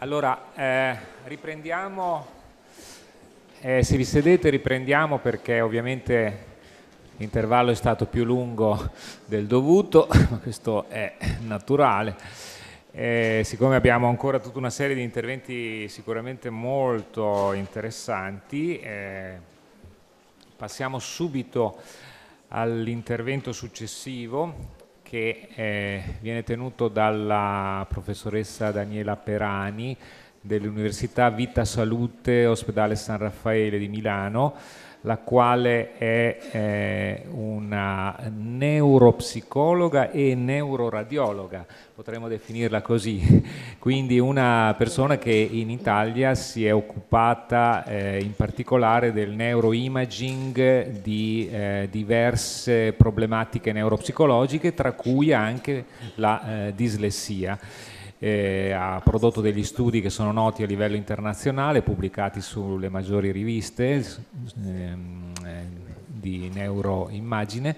Allora, eh, riprendiamo, eh, se vi sedete riprendiamo perché ovviamente l'intervallo è stato più lungo del dovuto, ma questo è naturale. Eh, siccome abbiamo ancora tutta una serie di interventi sicuramente molto interessanti, eh, passiamo subito all'intervento successivo che eh, viene tenuto dalla professoressa Daniela Perani dell'Università Vita Salute Ospedale San Raffaele di Milano la quale è eh, una neuropsicologa e neuroradiologa, potremmo definirla così, quindi una persona che in Italia si è occupata eh, in particolare del neuroimaging di eh, diverse problematiche neuropsicologiche, tra cui anche la eh, dislessia eh, ha prodotto degli studi che sono noti a livello internazionale, pubblicati sulle maggiori riviste ehm, eh, di neuroimmagine,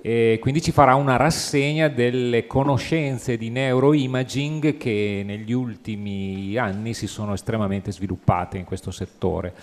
e quindi ci farà una rassegna delle conoscenze di neuroimaging che negli ultimi anni si sono estremamente sviluppate in questo settore.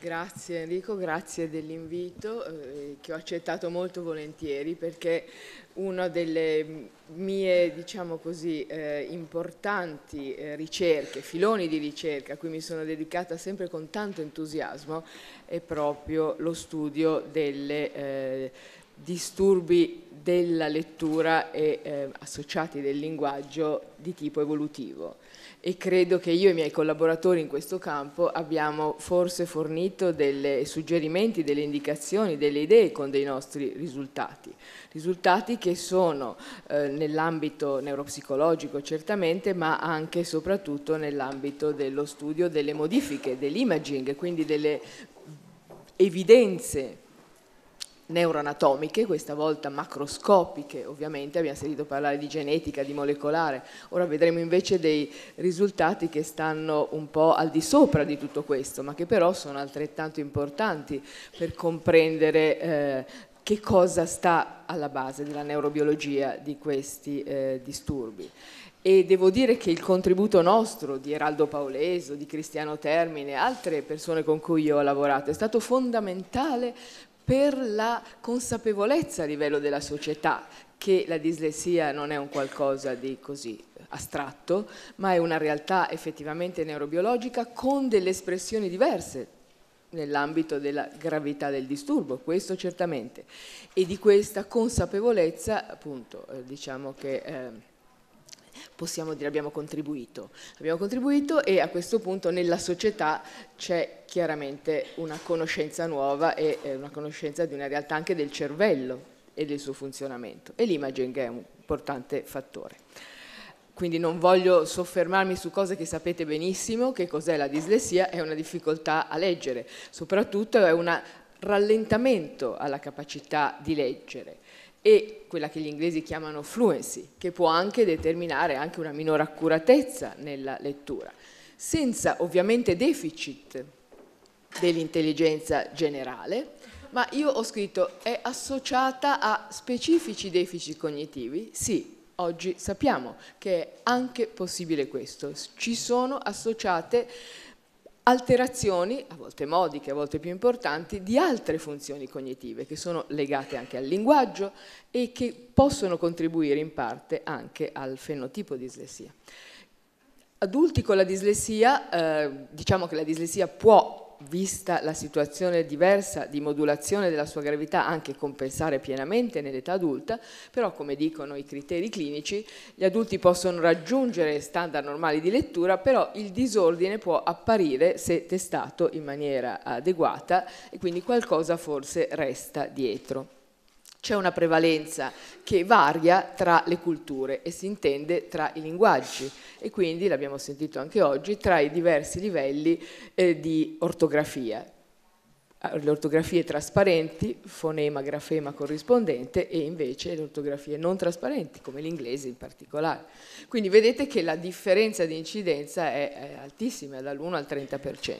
Grazie Enrico, grazie dell'invito eh, che ho accettato molto volentieri perché una delle mie, diciamo così, eh, importanti eh, ricerche, filoni di ricerca a cui mi sono dedicata sempre con tanto entusiasmo è proprio lo studio delle eh, disturbi della lettura e eh, associati del linguaggio di tipo evolutivo e credo che io e i miei collaboratori in questo campo abbiamo forse fornito dei suggerimenti, delle indicazioni, delle idee con dei nostri risultati, risultati che sono eh, nell'ambito neuropsicologico certamente ma anche e soprattutto nell'ambito dello studio delle modifiche, dell'imaging, quindi delle evidenze neuroanatomiche, questa volta macroscopiche ovviamente, abbiamo sentito parlare di genetica, di molecolare, ora vedremo invece dei risultati che stanno un po' al di sopra di tutto questo, ma che però sono altrettanto importanti per comprendere eh, che cosa sta alla base della neurobiologia di questi eh, disturbi e devo dire che il contributo nostro di Eraldo Paoleso, di Cristiano Termine, altre persone con cui io ho lavorato, è stato fondamentale per la consapevolezza a livello della società che la dislessia non è un qualcosa di così astratto, ma è una realtà effettivamente neurobiologica con delle espressioni diverse nell'ambito della gravità del disturbo, questo certamente. E di questa consapevolezza, appunto, eh, diciamo che... Eh, possiamo dire abbiamo contribuito. Abbiamo contribuito e a questo punto nella società c'è chiaramente una conoscenza nuova e eh, una conoscenza di una realtà anche del cervello e del suo funzionamento e l'imaging è un importante fattore. Quindi non voglio soffermarmi su cose che sapete benissimo, che cos'è la dislessia, è una difficoltà a leggere, soprattutto è un rallentamento alla capacità di leggere e quella che gli inglesi chiamano fluency, che può anche determinare anche una minore accuratezza nella lettura, senza ovviamente deficit dell'intelligenza generale, ma io ho scritto è associata a specifici deficit cognitivi? Sì, oggi sappiamo che è anche possibile questo, ci sono associate alterazioni, a volte modiche, a volte più importanti, di altre funzioni cognitive che sono legate anche al linguaggio e che possono contribuire in parte anche al fenotipo dislessia. Adulti con la dislessia, eh, diciamo che la dislessia può vista la situazione diversa di modulazione della sua gravità, anche compensare pienamente nell'età adulta, però come dicono i criteri clinici, gli adulti possono raggiungere standard normali di lettura, però il disordine può apparire se testato in maniera adeguata e quindi qualcosa forse resta dietro c'è una prevalenza che varia tra le culture e si intende tra i linguaggi e quindi, l'abbiamo sentito anche oggi, tra i diversi livelli eh, di ortografia. Ah, le ortografie trasparenti, fonema, grafema corrispondente e invece le ortografie non trasparenti, come l'inglese in particolare. Quindi vedete che la differenza di incidenza è, è altissima, dall'1 al 30%.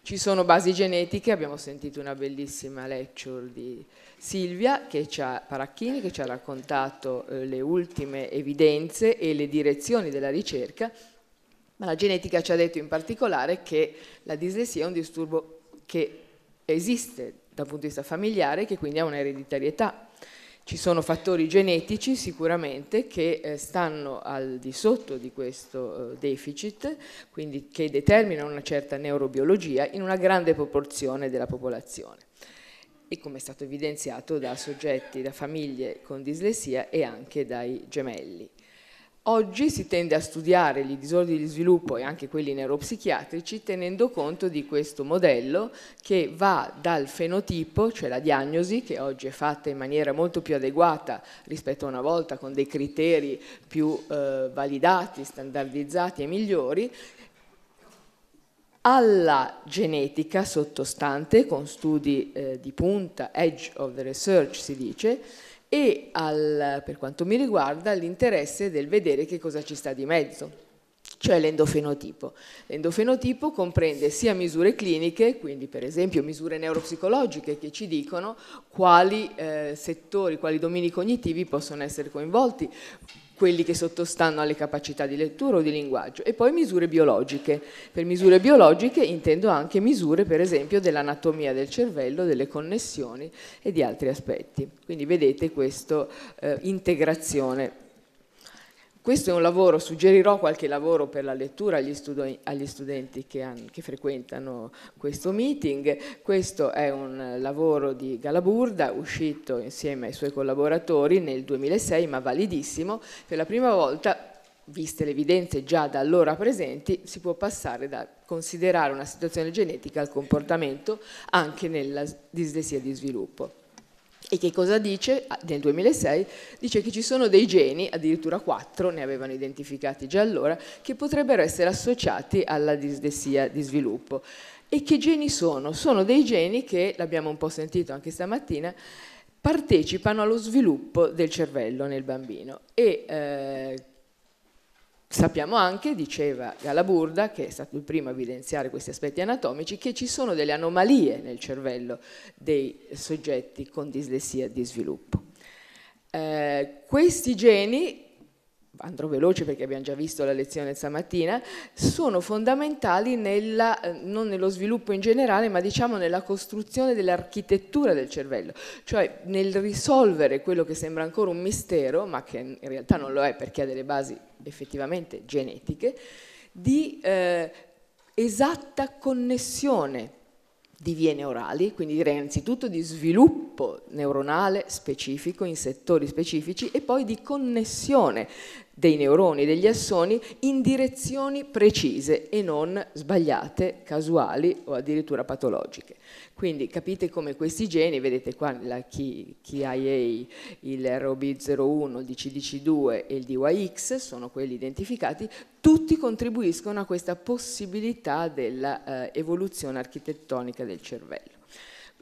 Ci sono basi genetiche, abbiamo sentito una bellissima lecture di Silvia che ci ha, Paracchini che ci ha raccontato eh, le ultime evidenze e le direzioni della ricerca, ma la genetica ci ha detto in particolare che la dislessia è un disturbo che esiste dal punto di vista familiare e che quindi ha un'ereditarietà. Ci sono fattori genetici sicuramente che eh, stanno al di sotto di questo eh, deficit, quindi che determinano una certa neurobiologia in una grande proporzione della popolazione e come è stato evidenziato da soggetti, da famiglie con dislessia e anche dai gemelli. Oggi si tende a studiare gli disordini di sviluppo e anche quelli neuropsichiatrici tenendo conto di questo modello che va dal fenotipo, cioè la diagnosi, che oggi è fatta in maniera molto più adeguata rispetto a una volta con dei criteri più eh, validati, standardizzati e migliori, alla genetica sottostante, con studi eh, di punta, edge of the research si dice, e al, per quanto mi riguarda all'interesse del vedere che cosa ci sta di mezzo cioè l'endofenotipo. L'endofenotipo comprende sia misure cliniche, quindi per esempio misure neuropsicologiche che ci dicono quali eh, settori, quali domini cognitivi possono essere coinvolti, quelli che sottostanno alle capacità di lettura o di linguaggio e poi misure biologiche. Per misure biologiche intendo anche misure per esempio dell'anatomia del cervello, delle connessioni e di altri aspetti. Quindi vedete questa eh, integrazione questo è un lavoro, suggerirò qualche lavoro per la lettura agli, studi agli studenti che, hanno, che, frequentano questo meeting. Questo è un lavoro di Galaburda, uscito insieme ai suoi collaboratori nel 2006, ma validissimo. Per la prima volta, viste le evidenze già da allora presenti, si può passare da considerare una situazione genetica al comportamento anche nella dislessia di sviluppo. E che cosa dice? Ah, nel 2006 dice che ci sono dei geni, addirittura quattro, ne avevano identificati già allora, che potrebbero essere associati alla disdessia di sviluppo. E che geni sono? Sono dei geni che, l'abbiamo un po' sentito anche stamattina, partecipano allo sviluppo del cervello nel bambino e eh, Sappiamo anche, diceva Galaburda, che è stato il primo a evidenziare questi aspetti anatomici, che ci sono delle anomalie nel cervello dei soggetti con dislessia di sviluppo. Eh, questi geni andrò veloce perché abbiamo già visto la lezione stamattina, sono fondamentali nella, eh, non nello sviluppo in generale, ma diciamo nella costruzione dell'architettura del cervello, cioè nel risolvere quello che sembra ancora un mistero, ma che in realtà non lo è perché ha delle basi effettivamente genetiche, di eh, esatta connessione di vie neurali, quindi direi innanzitutto di sviluppo neuronale specifico in settori specifici e poi di connessione dei neuroni, degli assoni, in direzioni precise e non sbagliate, casuali o addirittura patologiche. Quindi capite come questi geni, vedete qua la KIA, il ROB01, il DCDC2 e il DYX, sono quelli identificati, tutti contribuiscono a questa possibilità dell'evoluzione eh, architettonica del cervello.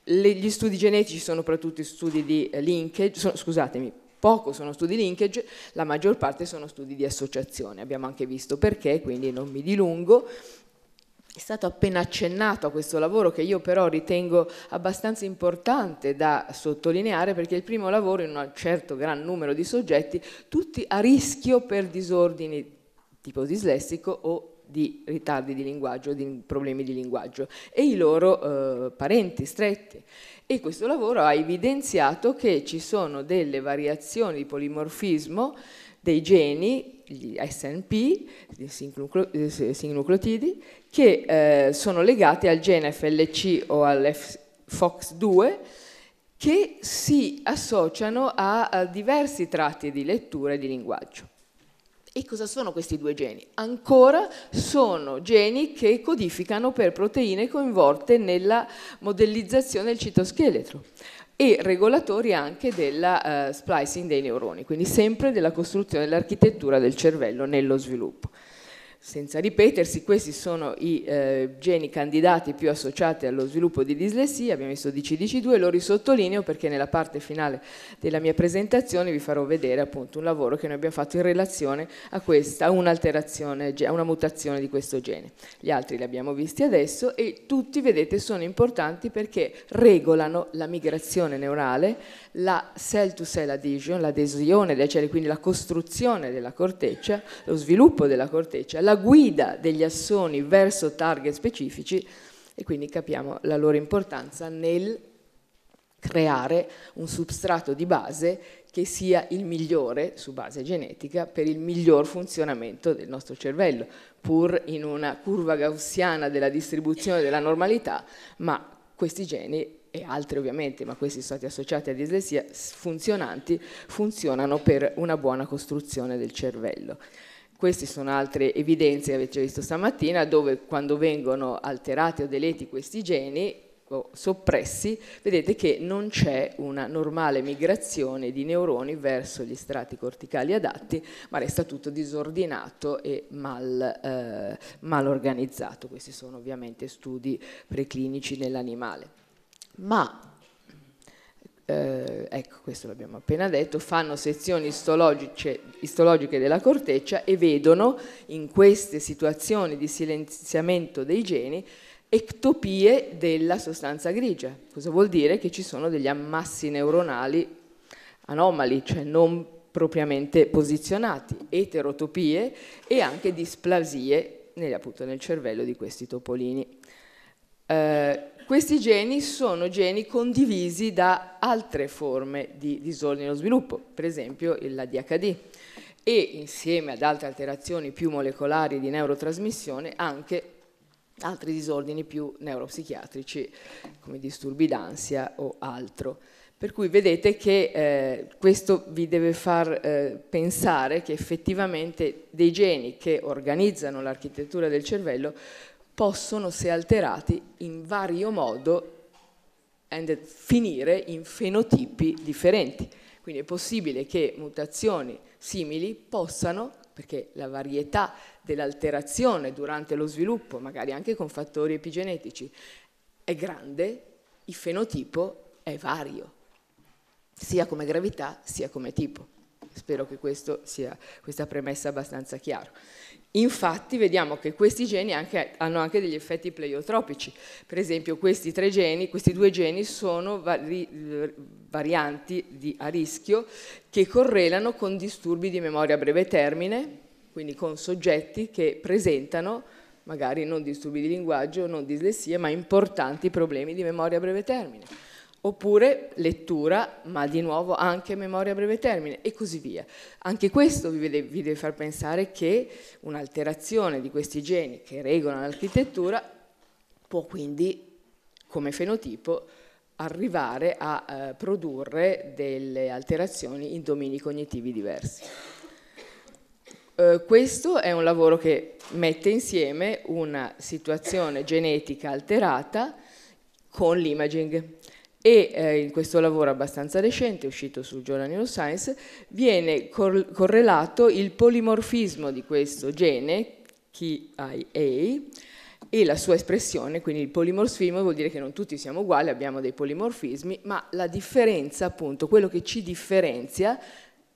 gli studi genetici sono soprattutto studi di eh, linkage, so, scusatemi, poco sono studi linkage, la maggior parte sono studi di associazione, abbiamo anche visto perché, quindi non mi dilungo. È stato appena accennato a questo lavoro che io però ritengo abbastanza importante da sottolineare perché è il primo lavoro in un certo gran numero di soggetti, tutti a rischio per disordini tipo dislessico o di ritardi di linguaggio, di problemi di linguaggio e i loro eh, parenti stretti. E questo lavoro ha evidenziato che ci sono delle variazioni di polimorfismo dei geni, gli SNP, eh, sinucleotidi, che eh, sono legati al gene FLC o al FOX2 che si associano a, a diversi tratti di lettura e di linguaggio. E cosa sono questi due geni? Ancora sono geni che codificano per proteine coinvolte nella modellizzazione del citoscheletro e regolatori anche della uh, splicing dei neuroni, quindi sempre della costruzione dell'architettura del cervello nello sviluppo. Senza ripetersi, questi sono i eh, geni candidati più associati allo sviluppo di dislessia, abbiamo visto DC-DC2, lo risottolineo perché nella parte finale della mia presentazione vi farò vedere appunto un lavoro che noi abbiamo fatto in relazione a, questa, a un'alterazione, a una mutazione di questo gene. Gli altri li abbiamo visti adesso e tutti, vedete, sono importanti perché regolano la migrazione neurale, la cell-to-cell adhesion, l'adesione dei cellule, quindi la costruzione della corteccia, lo sviluppo della corteccia, la la guida degli assoni verso target specifici e quindi capiamo la loro importanza nel creare un substrato di base che sia il migliore su base genetica per il miglior funzionamento del nostro cervello, pur in una curva gaussiana della distribuzione della normalità, ma questi geni e altri ovviamente, ma questi sono stati associati a dislessia, funzionanti, funzionano per una buona costruzione del cervello. Queste sono altre evidenze che avete visto stamattina, dove quando vengono alterati o deleti questi geni, o soppressi, vedete che non c'è una normale migrazione di neuroni verso gli strati corticali adatti, ma resta tutto disordinato e mal, eh, mal organizzato. Questi sono ovviamente studi preclinici nell'animale. Ma eh, ecco questo l'abbiamo appena detto, fanno sezioni istologiche, istologiche della corteccia e vedono in queste situazioni di silenziamento dei geni ectopie della sostanza grigia. Cosa vuol dire? Che ci sono degli ammassi neuronali anomali, cioè non propriamente posizionati, eterotopie e anche displasie nel, appunto, nel cervello di questi topolini. Eh, questi geni sono geni condivisi da altre forme di disordine dello sviluppo, per esempio la DHD e insieme ad altre alterazioni più molecolari di neurotrasmissione anche altri disordini più neuropsichiatrici come disturbi d'ansia o altro. Per cui vedete che eh, questo vi deve far eh, pensare che effettivamente dei geni che organizzano l'architettura del cervello possono, se alterati in vario modo, finire in fenotipi differenti. Quindi è possibile che mutazioni simili possano, perché la varietà dell'alterazione durante lo sviluppo, magari anche con fattori epigenetici, è grande, il fenotipo è vario, sia come gravità sia come tipo. Spero che sia, questa premessa abbastanza chiara. Infatti vediamo che questi geni anche, hanno anche degli effetti pleiotropici, per esempio questi, geni, questi due geni sono vari, varianti di, a rischio che correlano con disturbi di memoria a breve termine, quindi con soggetti che presentano magari non disturbi di linguaggio, non dislessia, ma importanti problemi di memoria a breve termine oppure lettura, ma di nuovo anche memoria a breve termine e così via. Anche questo vi deve, vi deve far pensare che un'alterazione di questi geni che regolano l'architettura può quindi, come fenotipo, arrivare a eh, produrre delle alterazioni in domini cognitivi diversi. Eh, questo è un lavoro che mette insieme una situazione genetica alterata con l'imaging e eh, in questo lavoro abbastanza recente, uscito sul Journal Neuroscience, viene cor correlato il polimorfismo di questo gene, KIA, e la sua espressione, quindi il polimorfismo vuol dire che non tutti siamo uguali, abbiamo dei polimorfismi, ma la differenza appunto, quello che ci differenzia,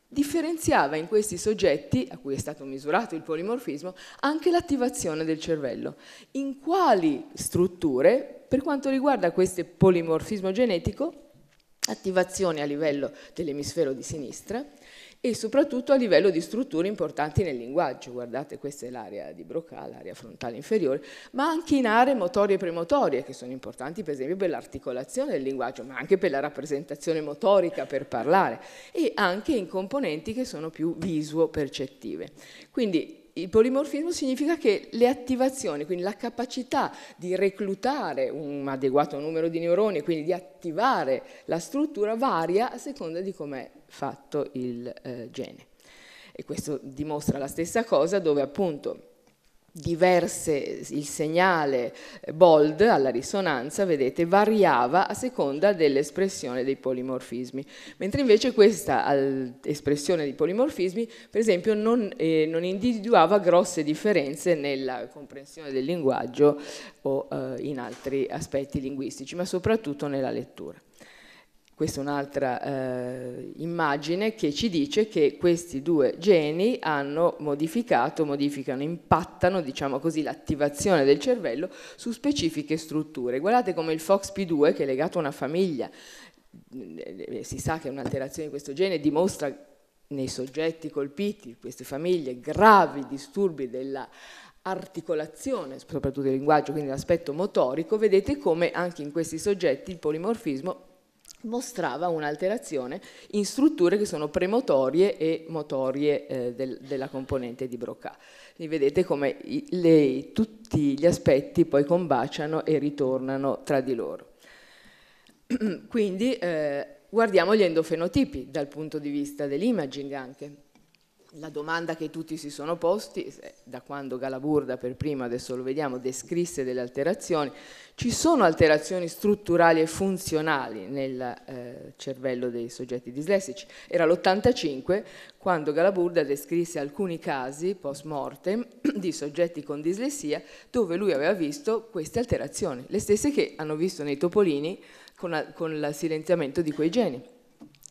differenziava in questi soggetti, a cui è stato misurato il polimorfismo, anche l'attivazione del cervello. In quali strutture per quanto riguarda questo polimorfismo genetico, attivazione a livello dell'emisfero di sinistra e soprattutto a livello di strutture importanti nel linguaggio. Guardate, questa è l'area di Broca, l'area frontale inferiore, ma anche in aree motorie e premotorie, che sono importanti per esempio per l'articolazione del linguaggio, ma anche per la rappresentazione motorica, per parlare, e anche in componenti che sono più visuo-percettive. Quindi il polimorfismo significa che le attivazioni, quindi la capacità di reclutare un adeguato numero di neuroni, quindi di attivare la struttura, varia a seconda di com'è fatto il eh, gene. E questo dimostra la stessa cosa dove appunto diverse, il segnale bold alla risonanza, vedete, variava a seconda dell'espressione dei polimorfismi, mentre invece questa espressione di polimorfismi, per esempio, non, eh, non, individuava grosse differenze nella comprensione del linguaggio o eh, in altri aspetti linguistici, ma soprattutto nella lettura. Questa è un'altra eh, immagine che ci dice che questi due geni hanno modificato, modificano, impattano diciamo l'attivazione del cervello su specifiche strutture. Guardate come il FOXP2 che è legato a una famiglia, eh, si sa che un'alterazione di questo gene dimostra nei soggetti colpiti, queste famiglie, gravi disturbi della articolazione, soprattutto del linguaggio, quindi l'aspetto motorico, vedete come anche in questi soggetti il polimorfismo mostrava un'alterazione in strutture che sono premotorie e motorie eh, del, della componente di Broca. Quindi vedete come i, le, tutti gli aspetti poi combaciano e ritornano tra di loro. Quindi eh, guardiamo gli endofenotipi dal punto di vista dell'imaging anche la domanda che tutti si sono posti, eh, da quando Galaburda per prima, adesso lo vediamo, descrisse delle alterazioni, ci sono alterazioni strutturali e funzionali nel eh, cervello dei soggetti dislessici. Era l'85 quando Galaburda descrisse alcuni casi post mortem di soggetti con dislessia dove lui aveva visto queste alterazioni, le stesse che hanno visto nei topolini con, con il silenziamento di quei geni.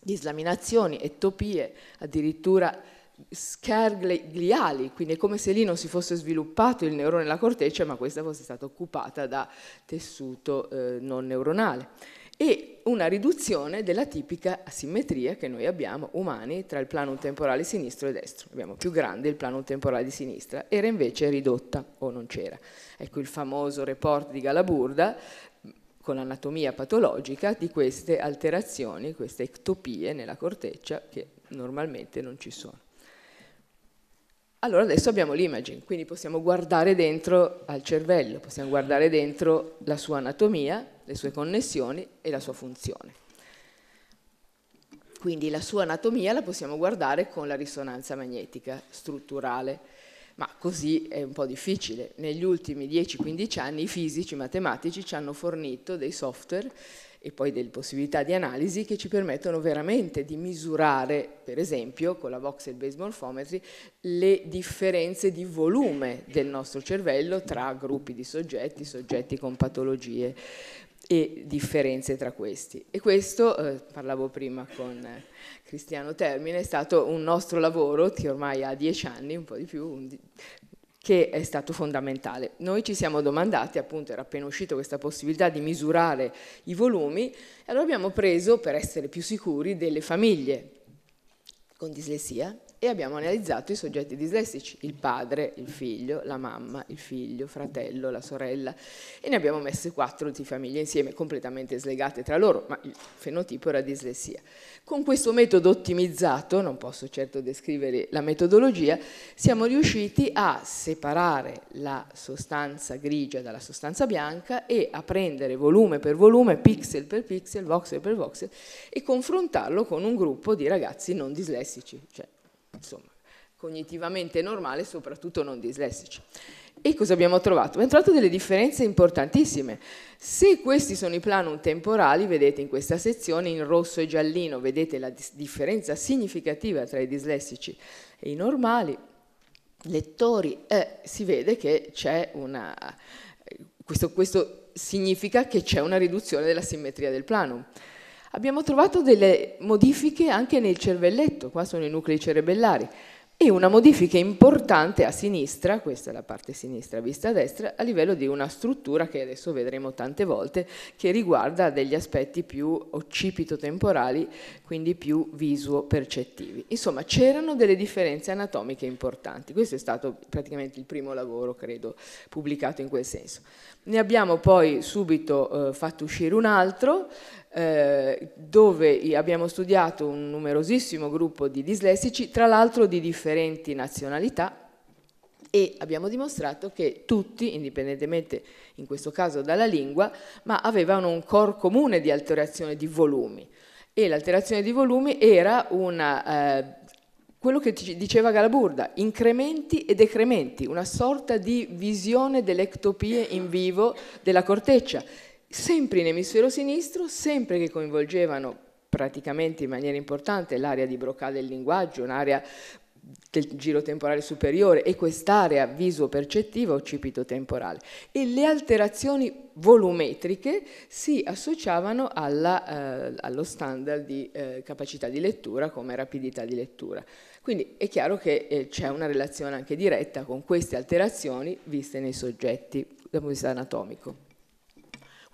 Dislaminazioni, ettopie, addirittura schergliali, quindi è come se lì non si fosse sviluppato il neurone nella corteccia, ma questa fosse stata occupata da tessuto eh, non neuronale. E una riduzione della tipica asimmetria che noi abbiamo umani tra il plano temporale sinistro e destro. Abbiamo più grande il plano temporale di sinistra, era invece ridotta o non c'era. Ecco il famoso report di Galaburda con l'anatomia patologica di queste alterazioni, queste ectopie nella corteccia che normalmente non ci sono. Allora adesso abbiamo l'imaging, quindi possiamo guardare dentro al cervello, possiamo guardare dentro la sua anatomia, le sue connessioni e la sua funzione. Quindi la sua anatomia la possiamo guardare con la risonanza magnetica strutturale, ma così è un po' difficile. Negli ultimi 10-15 anni i fisici, i matematici ci hanno fornito dei software e poi delle possibilità di analisi che ci permettono veramente di misurare, per esempio, con la voxel based morphometry, le differenze di volume del nostro cervello tra gruppi di soggetti, soggetti con patologie e differenze tra questi. E questo, eh, parlavo prima con eh, Cristiano Termine, è stato un nostro lavoro che ormai ha dieci anni, un po' di più, che è stato fondamentale. Noi ci siamo domandati, appunto era appena uscita questa possibilità di misurare i volumi, e allora abbiamo preso, per essere più sicuri, delle famiglie con dislessia e abbiamo analizzato i soggetti dislessici, il padre, il figlio, la mamma, il figlio, fratello, la sorella e ne abbiamo messe quattro di famiglie insieme completamente slegate tra loro, ma il fenotipo era dislessia. Con questo metodo ottimizzato, non posso certo descrivere la metodologia, siamo riusciti a separare la sostanza grigia dalla sostanza bianca e a prendere volume per volume, pixel per pixel, voxel per voxel e confrontarlo con un gruppo di ragazzi non dislessici, cioè insomma, cognitivamente normale, soprattutto non dislessici. E cosa abbiamo trovato? Abbiamo trovato delle differenze importantissime. Se questi sono i planum temporali, vedete in questa sezione in rosso e giallino, vedete la differenza significativa tra i dislessici e i normali lettori, eh, si vede che c'è una... Questo, questo significa che c'è una riduzione della simmetria del planum abbiamo trovato delle modifiche anche nel cervelletto, qua sono i nuclei cerebellari, e una modifica importante a sinistra, questa è la parte sinistra vista a destra, a livello di una struttura che adesso vedremo tante volte, che riguarda degli aspetti più occipito-temporali, quindi più visuo-percettivi. Insomma, c'erano delle differenze anatomiche importanti. Questo è stato praticamente il primo lavoro, credo, pubblicato in quel senso. Ne abbiamo poi subito eh, fatto uscire un altro, eh, dove abbiamo studiato un numerosissimo gruppo di dislessici, tra l'altro di differenti nazionalità, e abbiamo dimostrato che tutti, indipendentemente in questo caso dalla lingua, ma avevano un core comune di alterazione di volumi. E l'alterazione di volumi era una, eh, quello che diceva Galaburda, incrementi e decrementi, una sorta di visione delle ectopie in vivo della corteccia sempre in emisfero sinistro, sempre che coinvolgevano praticamente in maniera importante l'area di Broca del linguaggio, un'area del giro temporale superiore e quest'area viso-percettiva occipito temporale e le alterazioni volumetriche si associavano alla, eh, allo standard di eh, capacità di lettura come rapidità di lettura. Quindi è chiaro che eh, c'è una relazione anche diretta con queste alterazioni viste nei soggetti dal punto di vista anatomico.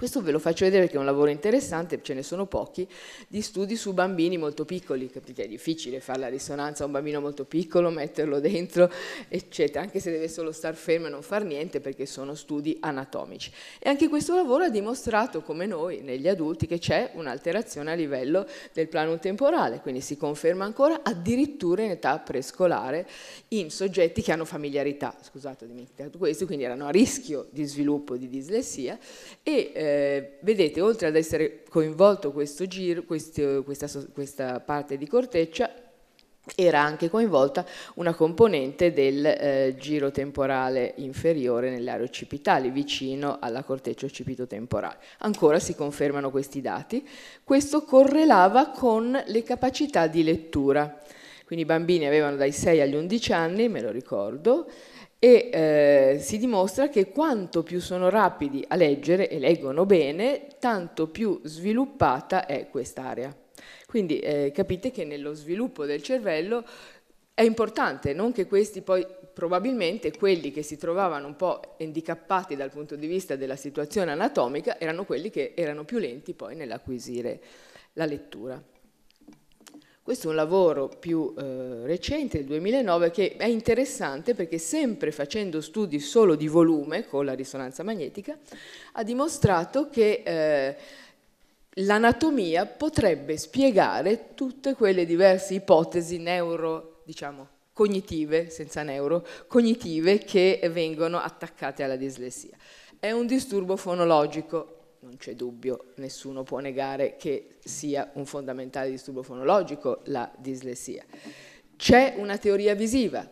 Questo ve lo faccio vedere perché è un lavoro interessante, ce ne sono pochi, di studi su bambini molto piccoli, perché è difficile fare la risonanza a un bambino molto piccolo, metterlo dentro, eccetera, anche se deve solo star fermo e non far niente perché sono studi anatomici. E anche questo lavoro ha dimostrato, come noi, negli adulti, che c'è un'alterazione a livello del plano temporale, quindi si conferma ancora addirittura in età prescolare in soggetti che hanno familiarità, scusate, ho dimenticato questo, quindi erano a rischio di sviluppo di dislessia e eh, eh, vedete, oltre ad essere coinvolto questo giro, questo, questa, questa, parte di corteccia, era anche coinvolta una componente del eh, giro temporale inferiore nelle aree occipitali vicino alla corteccia occipitotemporale. Ancora si confermano questi dati. Questo correlava con le capacità di lettura. Quindi i bambini avevano dai 6 agli 11 anni, me lo ricordo, e eh, si dimostra che quanto più sono rapidi a leggere e leggono bene, tanto più sviluppata è quest'area. Quindi eh, capite che nello sviluppo del cervello è importante, non che questi poi probabilmente quelli che si trovavano un po' handicappati dal punto di vista della situazione anatomica erano quelli che erano più lenti poi nell'acquisire la lettura. Questo è un lavoro più eh, recente, del 2009, che è interessante perché sempre facendo studi solo di volume con la risonanza magnetica, ha dimostrato che eh, l'anatomia potrebbe spiegare tutte quelle diverse ipotesi neuro, diciamo, cognitive, senza neuro, cognitive che vengono attaccate alla dislessia. È un disturbo fonologico, non c'è dubbio, nessuno può negare che sia un fondamentale disturbo fonologico la dislessia. C'è una teoria visiva,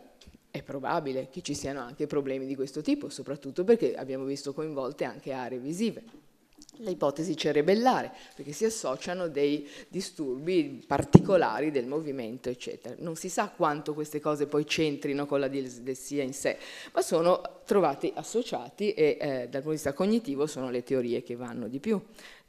è probabile che ci siano anche problemi di questo tipo, soprattutto perché abbiamo visto coinvolte anche aree visive l'ipotesi cerebellare, perché si associano dei disturbi particolari del movimento, eccetera. Non si sa quanto queste cose poi c'entrino con la dislessia in sé, ma sono trovati associati e eh, dal punto di vista cognitivo sono le teorie che vanno di più.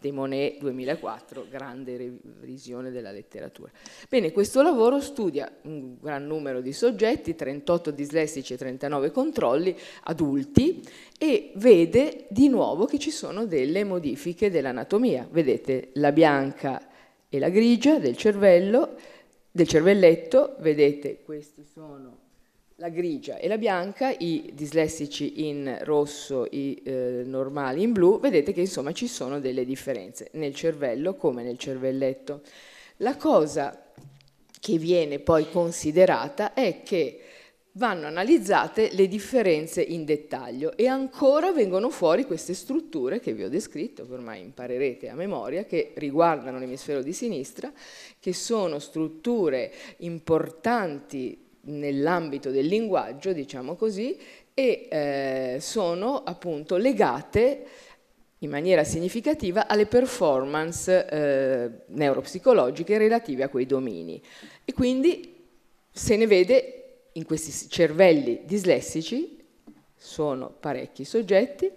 De Monet 2004, grande revisione della letteratura. Bene, questo lavoro studia un gran numero di soggetti, 38 dislessici e 39 controlli adulti e vede di nuovo che ci sono delle modifiche dell'anatomia. Vedete la bianca e la grigia del cervello, del cervelletto, vedete questi sono la grigia e la bianca, i dislessici in rosso, i eh, normali in blu, vedete che insomma ci sono delle differenze nel cervello come nel cervelletto. La cosa che viene poi considerata è che vanno analizzate le differenze in dettaglio e ancora vengono fuori queste strutture che vi ho descritto, che ormai imparerete a memoria, che riguardano l'emisfero di sinistra, che sono strutture importanti nell'ambito del linguaggio, diciamo così, e eh, sono appunto legate in maniera significativa alle performance eh, neuropsicologiche relative a quei domini. E quindi se ne vede in questi cervelli dislessici, sono parecchi soggetti,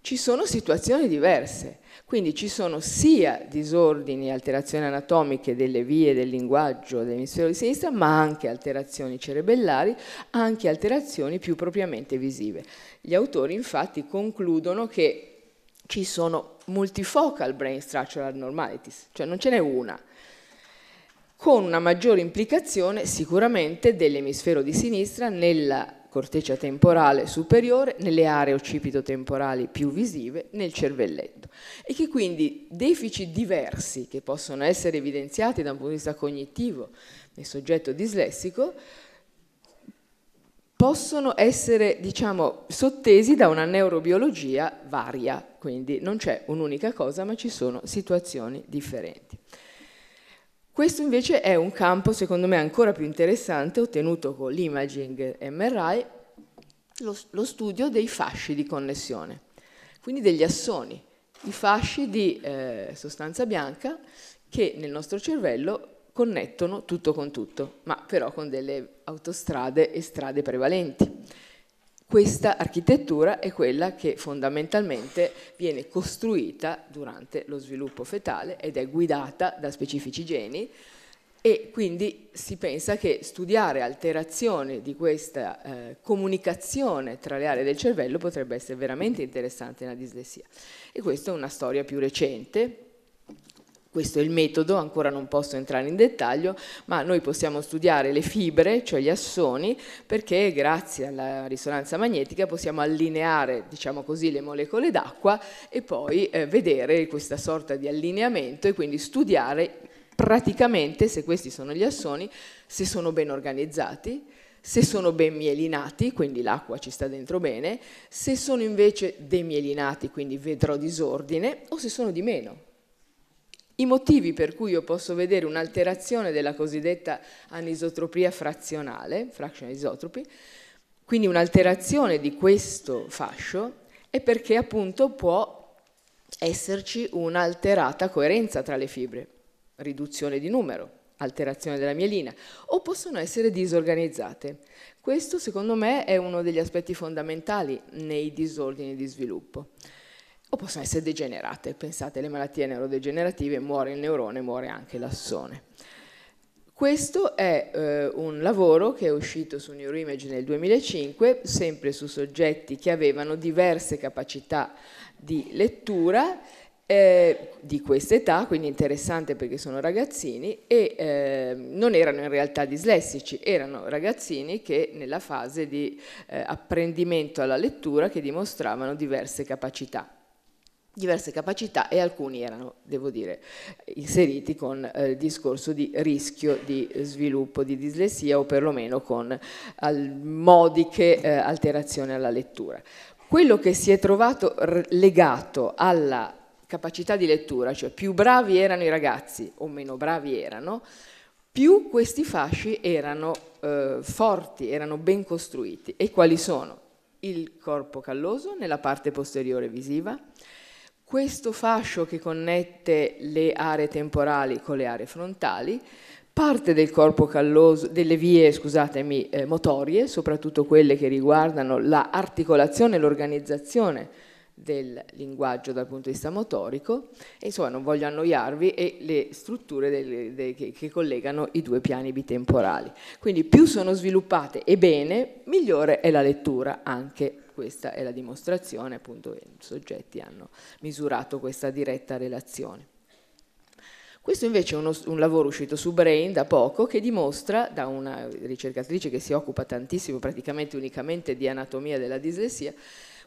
ci sono situazioni diverse. Quindi ci sono sia disordini e alterazioni anatomiche delle vie del linguaggio dell'emisfero di sinistra, ma anche alterazioni cerebellari, anche alterazioni più propriamente visive. Gli autori infatti concludono che ci sono multifocal brain structural abnormalities, cioè non ce n'è una, con una maggiore implicazione sicuramente dell'emisfero di sinistra nella corteccia temporale superiore, nelle aree occipito-temporali più visive, nel cervelletto. E che quindi deficit diversi che possono essere evidenziati da un punto di vista cognitivo nel soggetto dislessico possono essere, diciamo, sottesi da una neurobiologia varia, quindi non c'è un'unica cosa, ma ci sono situazioni differenti. Questo invece è un campo, secondo me, ancora più interessante, ottenuto con l'imaging MRI, lo, lo studio dei fasci di connessione, quindi degli assoni, i fasci di eh, sostanza bianca che nel nostro cervello connettono tutto con tutto, ma però con delle autostrade e strade prevalenti. Questa architettura è quella che fondamentalmente viene costruita durante lo sviluppo fetale ed è guidata da specifici geni e quindi si pensa che studiare alterazioni di questa eh, comunicazione tra le aree del cervello potrebbe essere veramente interessante nella dislessia. E questa è una storia più recente, questo è il metodo, ancora non posso entrare in dettaglio, ma noi possiamo studiare le fibre, cioè gli assoni, perché grazie alla risonanza magnetica possiamo allineare, diciamo così, le molecole d'acqua e poi eh, vedere questa sorta di allineamento e quindi studiare praticamente se questi sono gli assoni, se sono ben organizzati, se sono ben mielinati, quindi l'acqua ci sta dentro bene, se sono invece demielinati, quindi vedrò disordine, o se sono di meno, i motivi per cui io posso vedere un'alterazione della cosiddetta anisotropia frazionale, fraction isotropy, quindi un'alterazione di questo fascio, è perché appunto può esserci un'alterata coerenza tra le fibre, riduzione di numero, alterazione della mielina, o possono essere disorganizzate. Questo secondo me è uno degli aspetti fondamentali nei disordini di sviluppo o possono essere degenerate. Pensate, le malattie neurodegenerative, muore il neurone, muore anche l'assone. Questo è eh, un lavoro che è uscito su Neuroimage nel 2005, sempre su soggetti che avevano diverse capacità di lettura eh, di questa età, quindi interessante perché sono ragazzini e eh, non erano in realtà dislessici, erano ragazzini che nella fase di eh, apprendimento alla lettura che dimostravano diverse capacità diverse capacità e alcuni erano, devo dire, inseriti con eh, il discorso di rischio di sviluppo di dislessia o perlomeno con al, modiche eh, alterazioni alla lettura. Quello che si è trovato legato alla capacità di lettura, cioè più bravi erano i ragazzi o meno bravi erano, più questi fasci erano eh, forti, erano ben costruiti. E quali sono? Il corpo calloso nella parte posteriore visiva, questo fascio che connette le aree temporali con le aree frontali, parte del corpo calloso, delle vie scusatemi, eh, motorie, soprattutto quelle che riguardano l'articolazione e l'organizzazione del linguaggio dal punto di vista motorico, e, insomma non voglio annoiarvi, e le strutture delle, de, che, che collegano i due piani bitemporali. Quindi più sono sviluppate e bene, migliore è la lettura anche questa è la dimostrazione, appunto i soggetti hanno misurato questa diretta relazione. Questo invece è uno, un lavoro uscito su Brain da poco che dimostra da una ricercatrice che si occupa tantissimo, praticamente unicamente di anatomia della dislessia,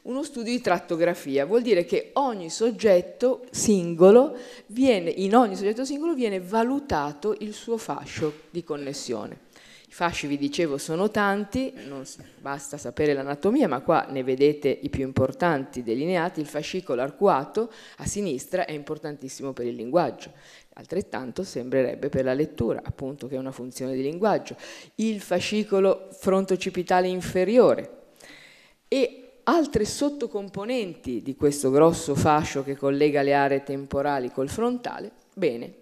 uno studio di trattografia, vuol dire che ogni soggetto singolo viene, in ogni soggetto singolo viene valutato il suo fascio di connessione. I fasci, vi dicevo, sono tanti, non basta sapere l'anatomia, ma qua ne vedete i più importanti delineati. Il fascicolo arcuato a sinistra è importantissimo per il linguaggio, altrettanto sembrerebbe per la lettura, appunto che è una funzione di linguaggio. Il fascicolo frontocipitale inferiore e altre sottocomponenti di questo grosso fascio che collega le aree temporali col frontale, bene,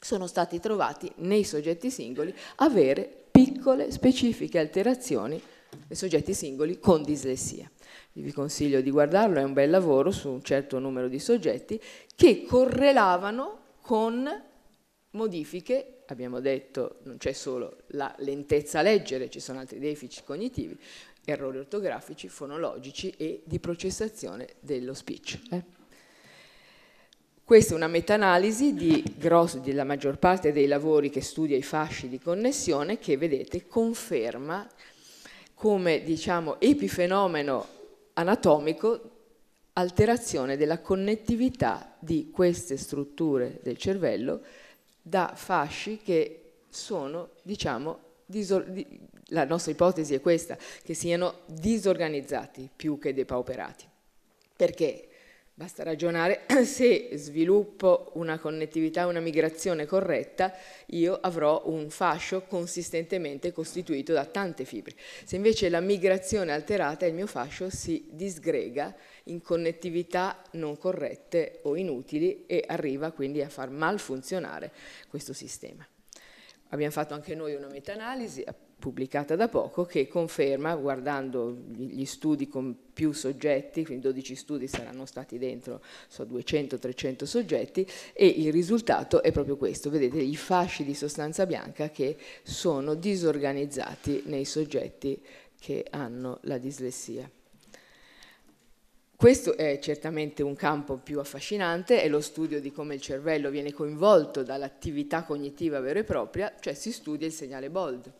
sono stati trovati nei soggetti singoli avere piccole specifiche alterazioni dei soggetti singoli con dislessia. Vi consiglio di guardarlo, è un bel lavoro su un certo numero di soggetti che correlavano con modifiche, abbiamo detto non c'è solo la lentezza a leggere, ci sono altri deficit cognitivi, errori ortografici, fonologici e di processazione dello speech. Eh? Questa è una meta-analisi della maggior parte dei lavori che studia i fasci di connessione che, vedete, conferma come diciamo, epifenomeno anatomico alterazione della connettività di queste strutture del cervello da fasci che sono, diciamo, la nostra ipotesi è questa, che siano disorganizzati più che depauperati. Perché? Basta ragionare se sviluppo una connettività, una migrazione corretta, io avrò un fascio consistentemente costituito da tante fibre. Se invece la migrazione è alterata, il mio fascio si disgrega in connettività non corrette o inutili e arriva quindi a far malfunzionare questo sistema. Abbiamo fatto anche noi una meta-analisi, pubblicata da poco che conferma, guardando gli studi con più soggetti, quindi 12 studi saranno stati dentro, so 200-300 soggetti, e il risultato è proprio questo, vedete i fasci di sostanza bianca che sono disorganizzati nei soggetti che hanno la dislessia. Questo è certamente un campo più affascinante, è lo studio di come il cervello viene coinvolto dall'attività cognitiva vera e propria, cioè si studia il segnale BOLD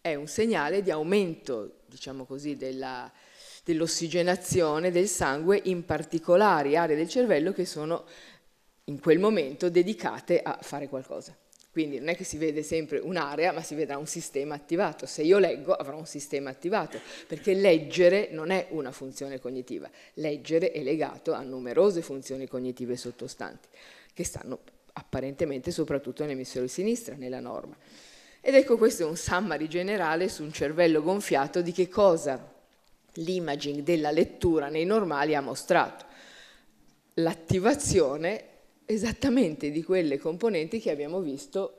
è un segnale di aumento, diciamo così, dell'ossigenazione del sangue in particolari aree del cervello che sono in quel momento dedicate a fare qualcosa. Quindi non è che si vede sempre un'area, ma si vedrà un sistema attivato. Se io leggo avrò un sistema attivato, perché leggere non è una funzione cognitiva. Leggere è legato a numerose funzioni cognitive sottostanti, che stanno apparentemente soprattutto nell'emisfero sinistra, nella norma. Ed ecco questo è un summary generale su un cervello gonfiato di che cosa l'imaging della lettura nei normali ha mostrato. L'attivazione esattamente di quelle componenti che abbiamo visto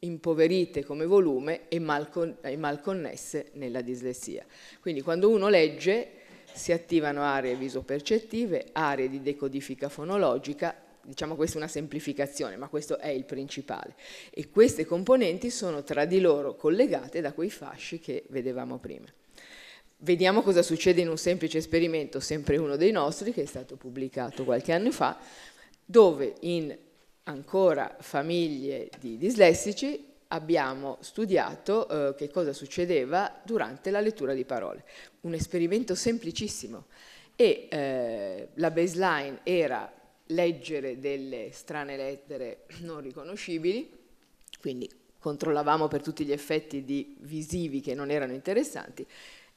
impoverite come volume e mal, con, e mal connesse nella dislessia. Quindi quando uno legge si attivano aree visopercettive, aree di decodifica fonologica, Diciamo questa è una semplificazione, ma questo è il principale. E queste componenti sono tra di loro collegate da quei fasci che vedevamo prima. Vediamo cosa succede in un semplice esperimento, sempre uno dei nostri, che è stato pubblicato qualche anno fa, dove in ancora famiglie di dislessici abbiamo studiato eh, che cosa succedeva durante la lettura di parole. Un esperimento semplicissimo e eh, la baseline era leggere delle strane lettere non riconoscibili, quindi controllavamo per tutti gli effetti di visivi che non erano interessanti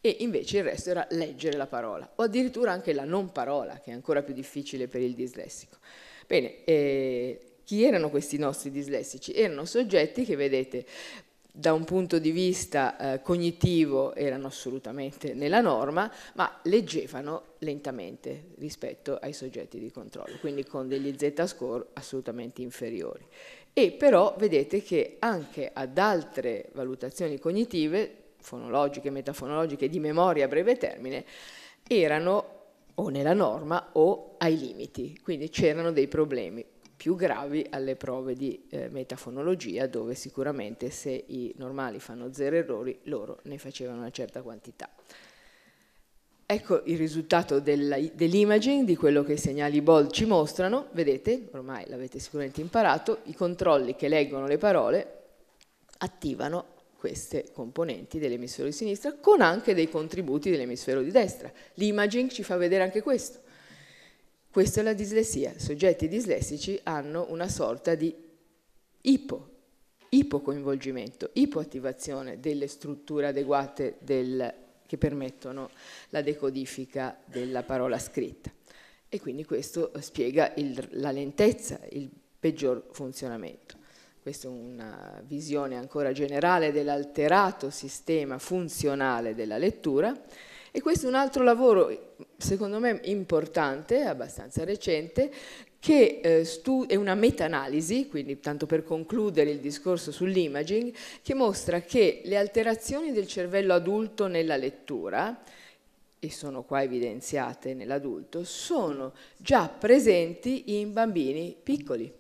e invece il resto era leggere la parola o addirittura anche la non parola che è ancora più difficile per il dislessico. Bene, eh, chi erano questi nostri dislessici? Erano soggetti che vedete da un punto di vista eh, cognitivo erano assolutamente nella norma, ma leggevano lentamente rispetto ai soggetti di controllo, quindi con degli z-score assolutamente inferiori. E però vedete che anche ad altre valutazioni cognitive, fonologiche, metafonologiche, di memoria a breve termine, erano o nella norma o ai limiti, quindi c'erano dei problemi più gravi alle prove di eh, metafonologia dove sicuramente se i normali fanno zero errori loro ne facevano una certa quantità. Ecco il risultato dell'imaging, di quello che i segnali BOLD ci mostrano, vedete, ormai l'avete sicuramente imparato, i controlli che leggono le parole attivano queste componenti dell'emisfero di sinistra con anche dei contributi dell'emisfero di destra. L'imaging ci fa vedere anche questo. Questa è la dislessia. soggetti dislessici hanno una sorta di ipo, ipocoinvolgimento, ipoattivazione delle strutture adeguate del, che permettono la decodifica della parola scritta. E quindi questo spiega il, la lentezza, il peggior funzionamento. Questa è una visione ancora generale dell'alterato sistema funzionale della lettura e questo è un altro lavoro, secondo me, importante, abbastanza recente, che eh, è una meta-analisi, quindi tanto per concludere il discorso sull'imaging, che mostra che le alterazioni del cervello adulto nella lettura, e sono qua evidenziate nell'adulto, sono già presenti in bambini piccoli,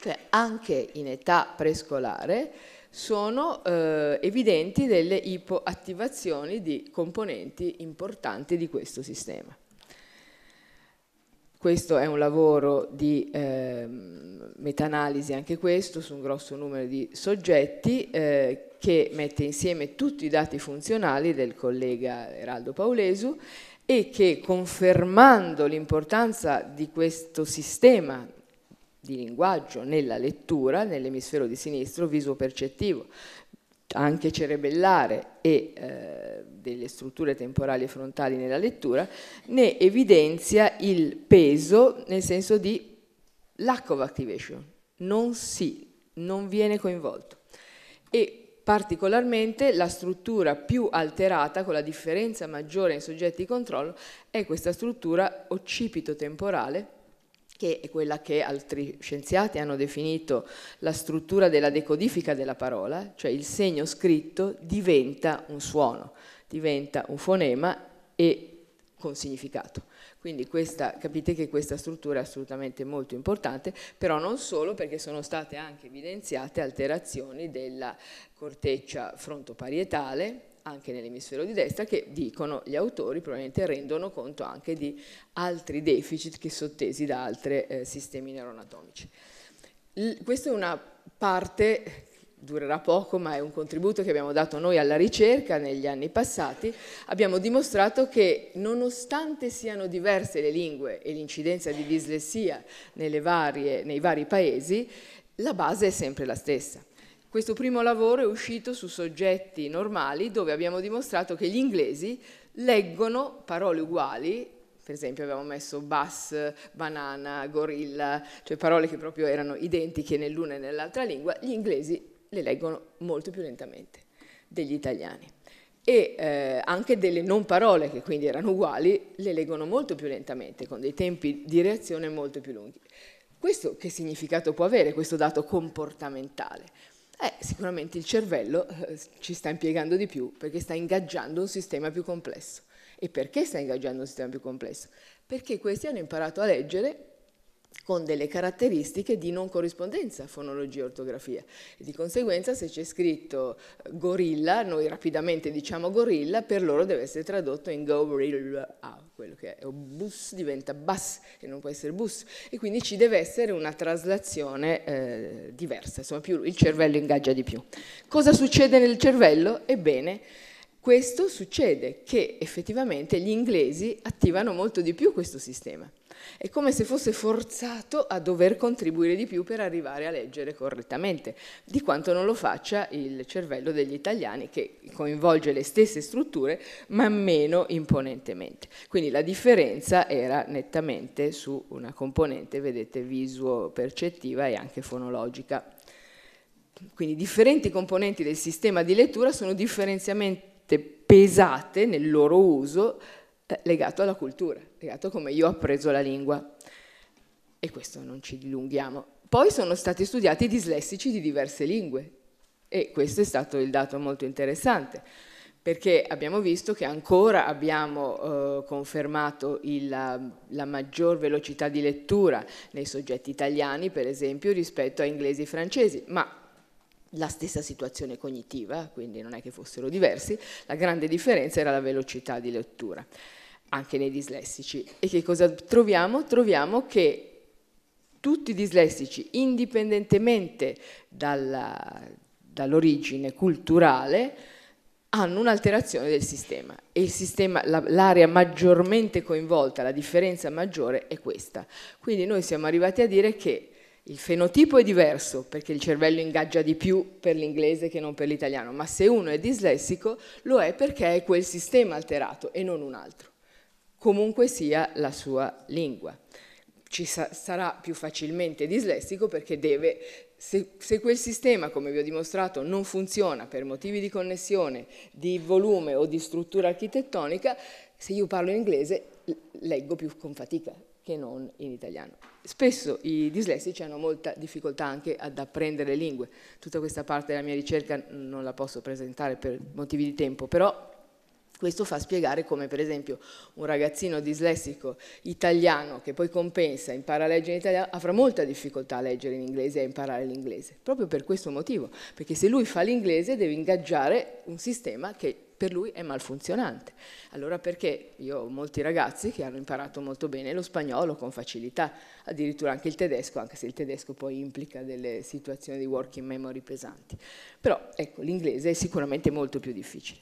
cioè anche in età prescolare sono eh, evidenti delle ipoattivazioni di componenti importanti di questo sistema. Questo è un lavoro di eh, meta anche questo, su un grosso numero di soggetti eh, che mette insieme tutti i dati funzionali del collega Eraldo Paulesu e che confermando l'importanza di questo sistema di linguaggio, nella lettura, nell'emisfero di sinistro viso-percettivo, anche cerebellare e eh, delle strutture temporali e frontali nella lettura, ne evidenzia il peso nel senso di lack of activation, non si, non viene coinvolto. E particolarmente la struttura più alterata, con la differenza maggiore in soggetti di controllo, è questa struttura occipito-temporale che è quella che altri scienziati hanno definito la struttura della decodifica della parola, cioè il segno scritto diventa un suono, diventa un fonema e con significato. Quindi questa, capite che questa struttura è assolutamente molto importante, però non solo perché sono state anche evidenziate alterazioni della corteccia frontoparietale, anche nell'emisfero di destra che dicono gli autori probabilmente rendono conto anche di altri deficit che sottesi da altri eh, sistemi neuroanatomici. questa è una parte durerà poco, ma è un contributo che abbiamo dato noi alla ricerca negli anni passati, abbiamo dimostrato che nonostante siano diverse le lingue e l'incidenza di dislessia varie, nei vari paesi, la base è sempre la stessa. Questo primo lavoro è uscito su soggetti normali dove abbiamo dimostrato che gli inglesi leggono parole uguali, per esempio abbiamo messo bus, banana, gorilla, cioè parole che proprio erano identiche nell'una e nell'altra lingua, gli inglesi le leggono molto più lentamente degli italiani e eh, anche delle non parole che quindi erano uguali le leggono molto più lentamente, con dei tempi di reazione molto più lunghi. Questo che significato può avere questo dato comportamentale? Eh, sicuramente il cervello eh, ci sta impiegando di più perché sta ingaggiando un sistema più complesso. E perché sta ingaggiando un sistema più complesso? Perché questi hanno imparato a leggere con delle caratteristiche di non corrispondenza fonologia e ortografia. E di conseguenza se c'è scritto eh, gorilla, noi rapidamente diciamo gorilla, per loro deve essere tradotto in gorilla, ah, quello che è, o bus diventa bus e non può essere bus, e quindi ci deve essere una traslazione eh, diversa, insomma più, il cervello ingaggia di più. Cosa succede nel cervello? Ebbene, questo succede che effettivamente gli inglesi attivano molto di più questo sistema. È come se fosse forzato a dover contribuire di più per arrivare a leggere correttamente, di quanto non lo faccia il cervello degli italiani che coinvolge le stesse strutture ma meno imponentemente. Quindi la differenza era nettamente su una componente, vedete, visuo-percettiva e anche fonologica. Quindi differenti componenti del sistema di lettura sono differenziamenti veramente pesate nel loro uso eh, legato alla cultura, legato a come io ho appreso la lingua. E questo non ci dilunghiamo. Poi sono stati studiati dislessici di diverse lingue e questo è stato il dato molto interessante perché abbiamo visto che ancora abbiamo eh, confermato il, la, la, maggior velocità di lettura nei soggetti italiani, per esempio, rispetto a inglesi e francesi, ma la stessa situazione cognitiva, quindi non è che fossero diversi, la grande differenza era la velocità di lettura, anche nei dislessici. E che cosa troviamo? Troviamo che tutti i dislessici, indipendentemente dall'origine dall culturale, hanno un'alterazione del sistema e l'area la, maggiormente coinvolta, la differenza maggiore è questa. Quindi noi siamo arrivati a dire che il fenotipo è diverso perché il cervello ingaggia di più per l'inglese che non per l'italiano, ma se uno è dislessico lo è perché è quel sistema alterato e non un altro, comunque sia la sua lingua. Ci sa sarà più facilmente dislessico perché deve se, se, quel sistema, come vi ho dimostrato, non funziona per motivi di connessione, di volume o di struttura architettonica, se io parlo in inglese leggo più con fatica che non in italiano. Spesso i dislessici hanno molta difficoltà anche ad apprendere lingue. Tutta questa parte della mia ricerca non la posso presentare per motivi di tempo, però questo fa spiegare come per esempio un ragazzino dislessico italiano che poi compensa, impara a leggere in italiano, avrà molta difficoltà a leggere in inglese e a imparare l'inglese, proprio per questo motivo, perché se lui fa l'inglese deve ingaggiare un sistema che per lui è malfunzionante. Allora perché io ho molti ragazzi che hanno imparato molto bene lo spagnolo con facilità, addirittura anche il tedesco, anche se il tedesco poi implica delle situazioni di working memory pesanti. Però ecco, l'inglese è sicuramente molto più difficile.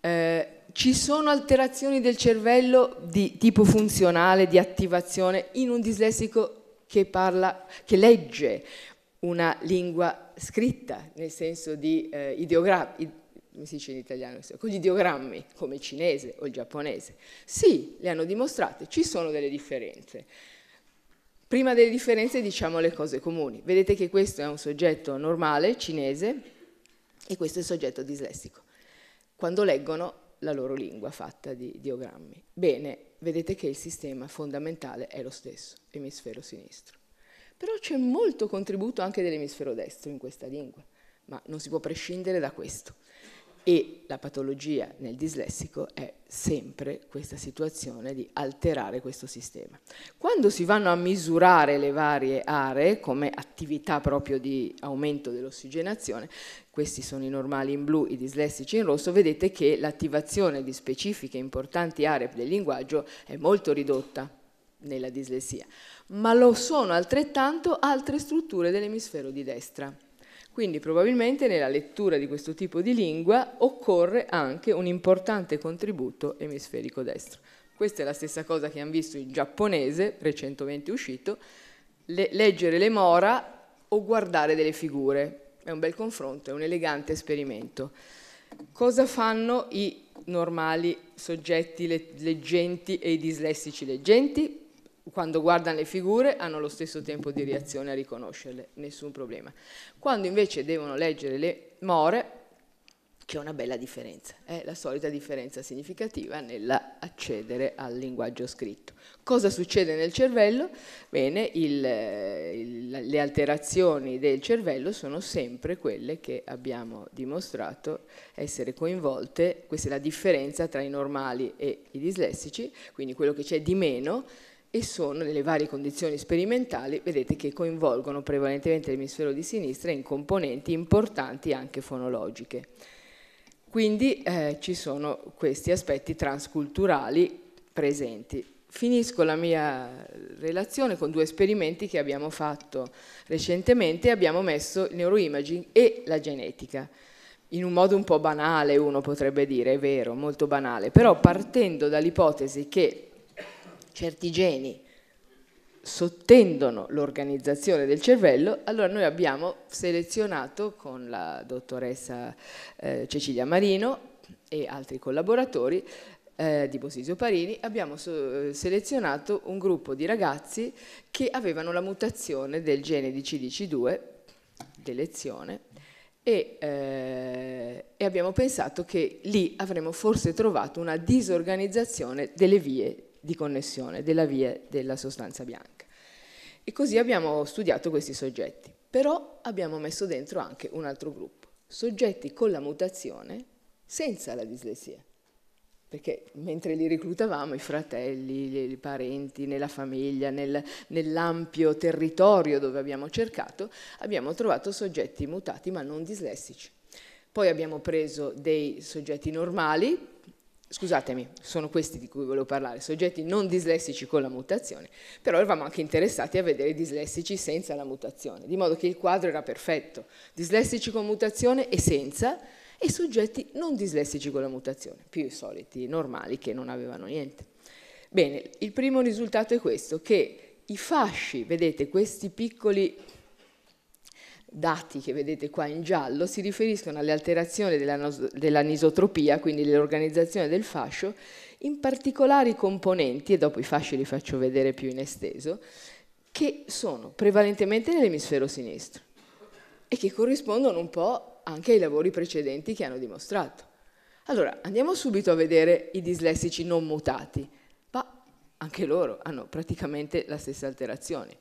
Eh, ci sono alterazioni del cervello di tipo funzionale, di attivazione, in un dislessico che, parla, che legge una lingua scritta, nel senso di eh, ideogra- come si dice in italiano, con gli ideogrammi, come il cinese o il giapponese. Sì, le hanno dimostrate, ci sono delle differenze. Prima delle differenze diciamo le cose comuni. Vedete che questo è un soggetto normale, cinese, e questo è il soggetto dislessico, quando leggono la loro lingua fatta di ideogrammi. Bene, vedete che il sistema fondamentale è lo stesso, emisfero sinistro. Però c'è molto contributo anche dell'emisfero destro in questa lingua, ma non si può prescindere da questo e la patologia nel dislessico è sempre questa situazione di alterare questo sistema. Quando si vanno a misurare le varie aree come attività proprio di aumento dell'ossigenazione, questi sono i normali in blu, i dislessici in rosso, vedete che l'attivazione di specifiche importanti aree del linguaggio è molto ridotta nella dislessia, ma lo sono altrettanto altre strutture dell'emisfero di destra quindi probabilmente nella lettura di questo tipo di lingua occorre anche un importante contributo emisferico destro. Questa è la stessa cosa che hanno visto in giapponese, recentemente uscito, le, leggere le mora o guardare delle figure. È un bel confronto, è un elegante esperimento. Cosa fanno i normali soggetti leggenti e i dislessici leggenti? quando guardano le figure hanno lo stesso tempo di reazione a riconoscerle, nessun problema. Quando invece devono leggere le more, c'è una bella differenza, è la solita differenza significativa nell'accedere al linguaggio scritto. Cosa succede nel cervello? Bene, il, il, le alterazioni del cervello sono sempre quelle che abbiamo dimostrato essere coinvolte, questa è la differenza tra i normali e i dislessici, quindi quello che c'è di meno e sono delle varie condizioni sperimentali, vedete che coinvolgono prevalentemente l'emisfero di sinistra in componenti importanti anche fonologiche. Quindi eh, ci sono questi aspetti transculturali presenti. Finisco la mia relazione con due esperimenti che abbiamo fatto recentemente, abbiamo messo il neuroimaging e la genetica in un modo un po' banale uno potrebbe dire, è vero, molto banale, però partendo dall'ipotesi che certi geni sottendono l'organizzazione del cervello, allora noi abbiamo selezionato con la dottoressa eh, Cecilia Marino e altri collaboratori eh, di Bosisio Parini, abbiamo so eh, selezionato un gruppo di ragazzi che avevano la mutazione del gene di CDC2 d'elezione e, eh, e abbiamo pensato che lì avremmo forse trovato una disorganizzazione delle vie di connessione della via della sostanza bianca. E così abbiamo studiato questi soggetti, però abbiamo messo dentro anche un altro gruppo, soggetti con la mutazione senza la dislessia perché mentre li reclutavamo i fratelli, i parenti, nella famiglia, nel, nell'ampio territorio dove abbiamo cercato, abbiamo trovato soggetti mutati ma non dislessici. Poi abbiamo preso dei soggetti normali, scusatemi, sono questi di cui volevo parlare, soggetti non dislessici con la mutazione, però eravamo anche interessati a vedere dislessici senza la mutazione, di modo che il quadro era perfetto, dislessici con mutazione e senza, e soggetti non dislessici con la mutazione, più i soliti normali che non avevano niente. Bene, il primo risultato è questo, che i fasci, vedete, questi piccoli dati che vedete qua in giallo si riferiscono alle alterazioni dell'anisotropia, quindi dell'organizzazione del fascio, in particolari componenti, e dopo i fasci li faccio vedere più in esteso, che sono prevalentemente nell'emisfero sinistro e che corrispondono un po' anche ai lavori precedenti che hanno dimostrato. Allora, andiamo subito a vedere i dislessici non mutati, ma anche loro hanno praticamente la stessa alterazione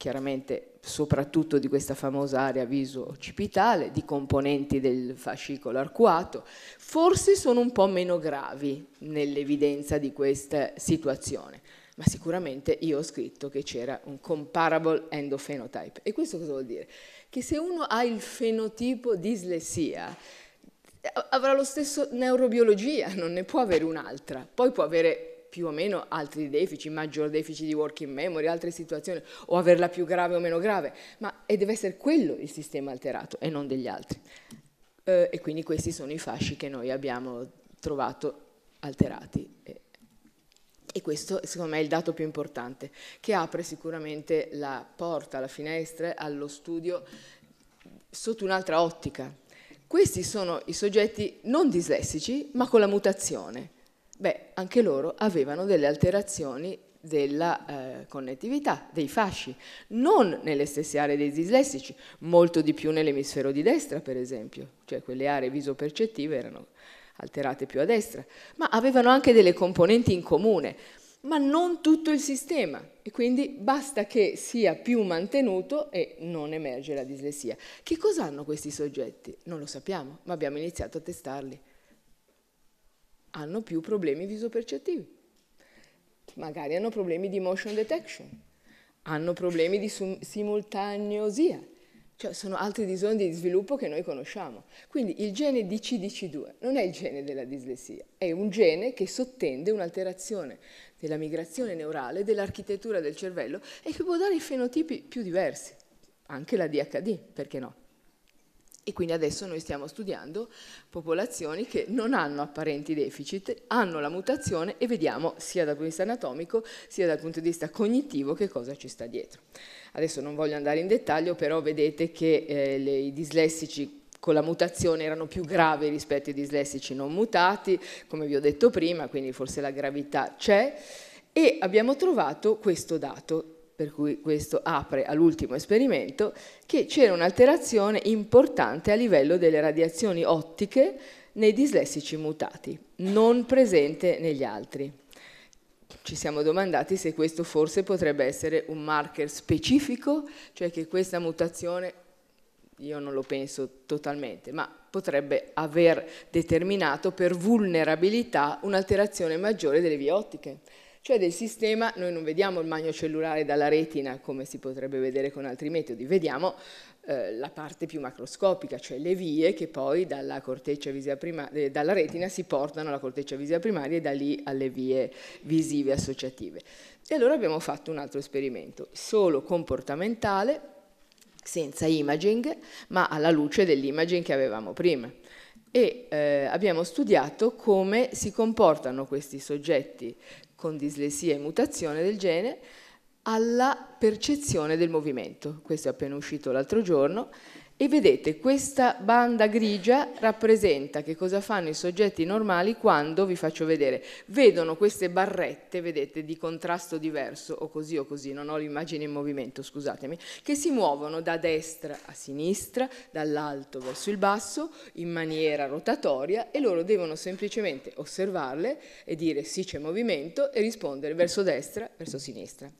chiaramente soprattutto di questa famosa area viso-occipitale, di componenti del fascicolo arcuato, forse sono un po' meno gravi nell'evidenza di questa situazione, ma sicuramente io ho scritto che c'era un comparable endophenotype. E questo cosa vuol dire? Che se uno ha il fenotipo dislessia, eh, avrà lo stesso neurobiologia, non ne può avere un'altra, poi può avere più o meno altri deficit, maggior deficit di working memory, altre situazioni, o averla più grave o meno grave, ma e deve essere quello il sistema alterato e non degli altri. Eh, e quindi questi sono i fasci che noi abbiamo trovato alterati. E questo secondo me è il dato più importante, che apre sicuramente la porta, la finestra allo studio sotto un'altra ottica. Questi sono i soggetti non dislessici, ma con la mutazione. Beh, anche loro avevano delle alterazioni della eh, connettività, dei fasci, non nelle stesse aree dei dislessici, molto di più nell'emisfero di destra, per esempio, cioè quelle aree visopercettive erano alterate più a destra, ma avevano anche delle componenti in comune, ma non tutto il sistema e quindi basta che sia più mantenuto e non emerge la dislessia. Che cosa hanno questi soggetti? Non lo sappiamo, ma abbiamo iniziato a testarli hanno più problemi visopercettivi, magari hanno problemi di motion detection, hanno problemi di simultaneosia, cioè sono altri disordini di sviluppo che noi conosciamo. Quindi il gene DCDC2 non è il gene della dislessia, è un gene che sottende un'alterazione della migrazione neurale, dell'architettura del cervello e che può dare i fenotipi più diversi, anche la DHD, perché no? E quindi adesso noi stiamo studiando popolazioni che non hanno apparenti deficit, hanno la mutazione e vediamo sia dal punto di vista anatomico sia dal punto di vista cognitivo che cosa ci sta dietro. Adesso non voglio andare in dettaglio, però vedete che eh, le, i dislessici con la mutazione erano più gravi rispetto ai dislessici non mutati, come vi ho detto prima, quindi forse la gravità c'è, e abbiamo trovato questo dato per cui questo apre all'ultimo esperimento, che c'era un'alterazione importante a livello delle radiazioni ottiche nei dislessici mutati, non presente negli altri. Ci siamo domandati se questo forse potrebbe essere un marker specifico, cioè che questa mutazione, io non lo penso totalmente, ma potrebbe aver determinato per vulnerabilità un'alterazione maggiore delle vie ottiche cioè del sistema, noi non vediamo il magno cellulare dalla retina come si potrebbe vedere con altri metodi, vediamo eh, la parte più macroscopica, cioè le vie che poi dalla, primaria, eh, dalla retina si portano alla corteccia visiva primaria e da lì alle vie visive associative. E allora abbiamo fatto un altro esperimento, solo comportamentale, senza imaging, ma alla luce dell'imaging che avevamo prima e eh, abbiamo studiato come si comportano questi soggetti con dislessia e mutazione del gene alla percezione del movimento. Questo è appena uscito l'altro giorno e vedete, questa banda grigia rappresenta che cosa fanno i soggetti normali quando, vi faccio vedere, vedono queste barrette, vedete, di contrasto diverso, o così o così, non ho l'immagine in movimento, scusatemi, che si muovono da destra a sinistra, dall'alto verso il basso, in maniera rotatoria, e loro devono semplicemente osservarle e dire sì c'è movimento e rispondere verso destra, verso sinistra.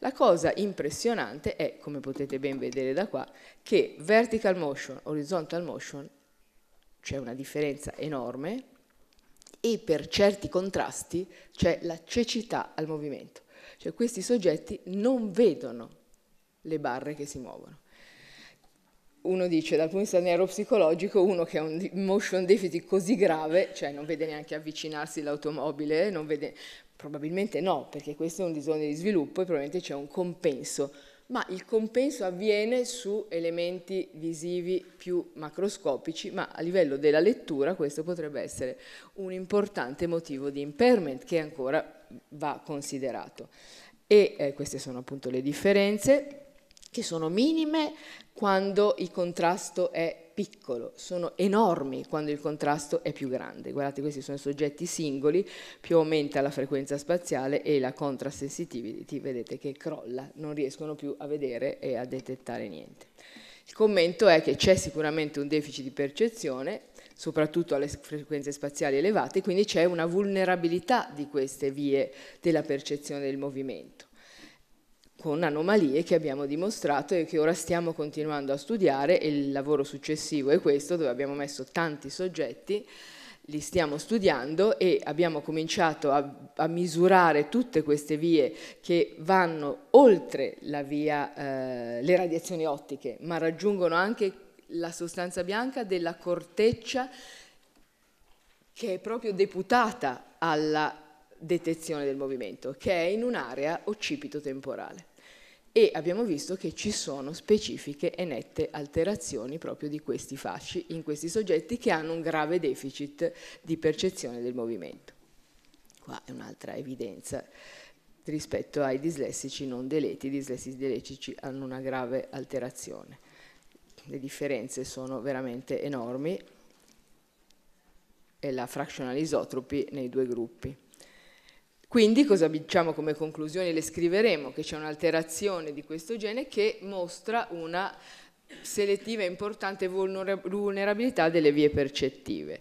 La cosa impressionante è, come potete ben vedere da qua, che vertical motion, horizontal motion, c'è una differenza enorme e per certi contrasti c'è la cecità al movimento. Cioè questi soggetti non vedono le barre che si muovono. Uno dice dal punto di vista neuropsicologico, uno che ha un motion deficit così grave, cioè non vede neanche avvicinarsi l'automobile, non vede, probabilmente no, perché questo è un disordine di sviluppo e probabilmente c'è un compenso ma il compenso avviene su elementi visivi più macroscopici, ma a livello della lettura questo potrebbe essere un importante motivo di impairment che ancora va considerato. E eh, queste sono appunto le differenze che sono minime quando il contrasto è piccolo, sono enormi quando il contrasto è più grande. Guardate, questi sono soggetti singoli, più aumenta la frequenza spaziale e la contrasensitivity, vedete che crolla, non riescono più a vedere e a detettare niente. Il commento è che c'è sicuramente un deficit di percezione, soprattutto alle frequenze spaziali elevate, quindi c'è una vulnerabilità di queste vie della percezione del movimento con anomalie che abbiamo dimostrato e che ora stiamo continuando a studiare e il lavoro successivo è questo dove abbiamo messo tanti soggetti li stiamo studiando e abbiamo cominciato a, a, misurare tutte queste vie che vanno oltre via, eh, le radiazioni ottiche, ma raggiungono anche la sostanza bianca della corteccia che è proprio deputata alla detezione del movimento, che è in un'area occipito-temporale e abbiamo visto che ci sono specifiche e nette alterazioni proprio di questi fasci in questi soggetti che hanno un grave deficit di percezione del movimento. Qua è un'altra evidenza rispetto ai dislessici non deleti, i dislessici deletici hanno una grave alterazione. Le differenze sono veramente enormi e la fractional isotropy nei due gruppi. Quindi cosa diciamo come conclusione? Le scriveremo che c'è un'alterazione di questo gene che mostra una selettiva e importante vulnerabilità delle vie percettive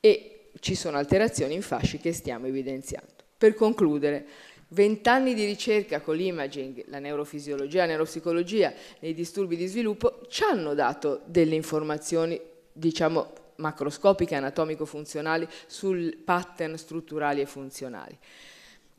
e ci sono alterazioni in fasci che stiamo evidenziando. Per concludere, vent'anni di ricerca con l'imaging, la neurofisiologia, la neuropsicologia nei disturbi di sviluppo ci hanno dato delle informazioni, diciamo, macroscopiche, anatomico-funzionali sul pattern strutturali e funzionali.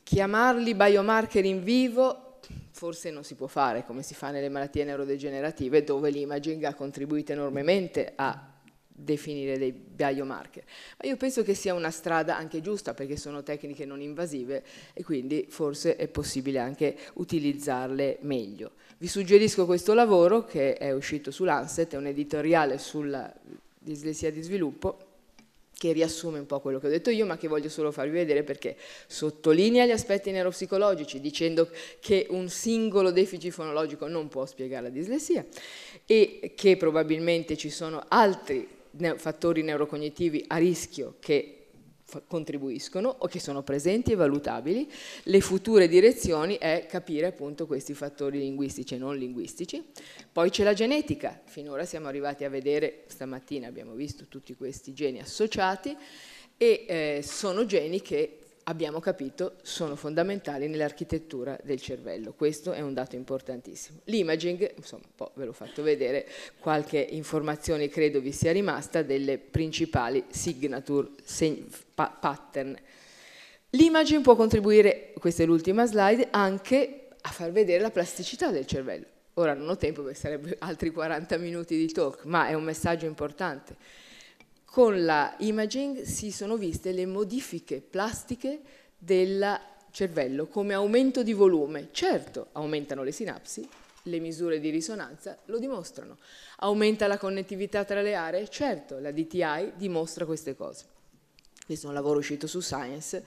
Chiamarli biomarker in vivo forse non si può fare come si fa nelle malattie neurodegenerative dove l'imaging ha contribuito enormemente a definire dei biomarker. Ma io penso che sia una strada anche giusta perché sono tecniche non invasive e quindi forse è possibile anche utilizzarle meglio. Vi suggerisco questo lavoro che è uscito su Lancet, è un editoriale sulla dislessia di sviluppo che riassume un po' quello che ho detto io, ma che voglio solo farvi vedere perché sottolinea gli aspetti neuropsicologici dicendo che un singolo deficit fonologico non può spiegare la dislessia e che probabilmente ci sono altri fattori neurocognitivi a rischio che contribuiscono o che sono presenti e valutabili, le future direzioni è capire appunto questi fattori linguistici e non linguistici. Poi c'è la genetica, finora siamo arrivati a vedere, stamattina abbiamo visto tutti questi geni associati e eh, sono geni che abbiamo capito sono fondamentali nell'architettura del cervello. Questo è un dato importantissimo. L'imaging, insomma, un po' ve l'ho fatto vedere, qualche informazione credo vi sia rimasta delle principali signature, pa pattern. L'imaging può contribuire, questa è l'ultima slide, anche a far vedere la plasticità del cervello. Ora non ho tempo perché sarebbe altri 40 minuti di talk, ma è un messaggio importante con la imaging si sono viste le modifiche plastiche del cervello come aumento di volume. Certo, aumentano le sinapsi, le misure di risonanza lo dimostrano. Aumenta la connettività tra le aree? Certo, la DTI dimostra queste cose. Questo è un lavoro uscito su Science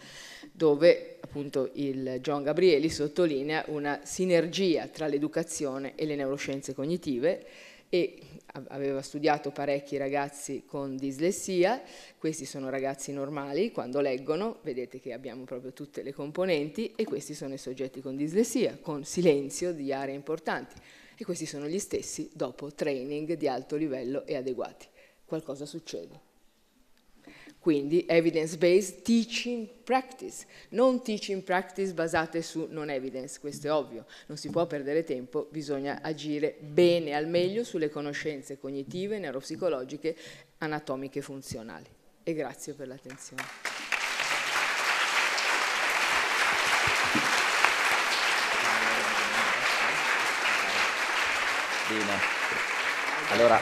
dove appunto il John Gabrieli sottolinea una sinergia tra l'educazione e le neuroscienze cognitive e aveva studiato parecchi ragazzi con dislessia, questi sono ragazzi normali, quando leggono vedete che abbiamo proprio tutte le componenti e questi sono i soggetti con dislessia, con silenzio di aree importanti e questi sono gli stessi dopo training di alto livello e adeguati. Qualcosa succede. Quindi evidence-based teaching practice, non teaching practice basate su non evidence, questo è ovvio, non si può perdere tempo, bisogna agire bene, al meglio, sulle conoscenze cognitive, neuropsicologiche, anatomiche e funzionali. E grazie per l'attenzione. Allora,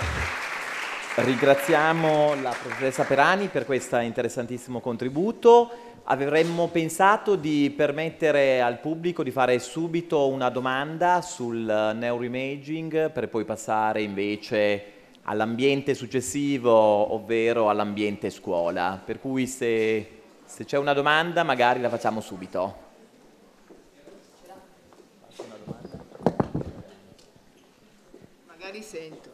Ringraziamo la professoressa Perani per questo interessantissimo contributo. Avremmo pensato di permettere al pubblico di fare subito una domanda sul neuroimaging per poi passare invece all'ambiente successivo, ovvero all'ambiente scuola. Per cui se, se c'è una domanda magari la facciamo subito. Magari sento.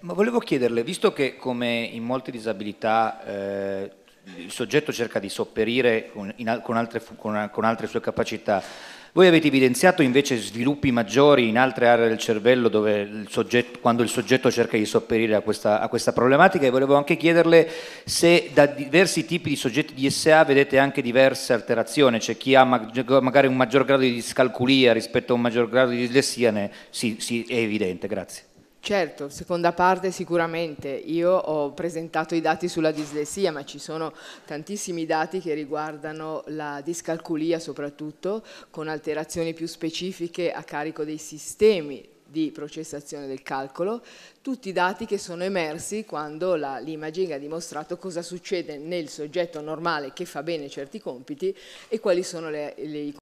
ma volevo chiederle, visto che come in molte disabilità eh, il soggetto cerca di sopperire con, in, con, altre, con, con altre sue capacità, voi avete evidenziato invece sviluppi maggiori in altre aree del cervello il soggetto, quando il soggetto cerca di sopperire a questa, a questa, problematica e volevo anche chiederle se da diversi tipi di soggetti di SA vedete anche diverse alterazioni, cioè chi ha magari un maggior grado di discalculia rispetto a un maggior grado di dislessia sì, sì, è evidente, grazie. Certo, seconda parte sicuramente. Io ho presentato i dati sulla dislessia, ma ci sono tantissimi dati che riguardano la discalculia soprattutto, con alterazioni più specifiche a carico dei sistemi di processazione del calcolo, tutti i dati che sono emersi quando l'imaging ha dimostrato cosa succede nel soggetto normale che fa bene certi compiti e quali sono le, le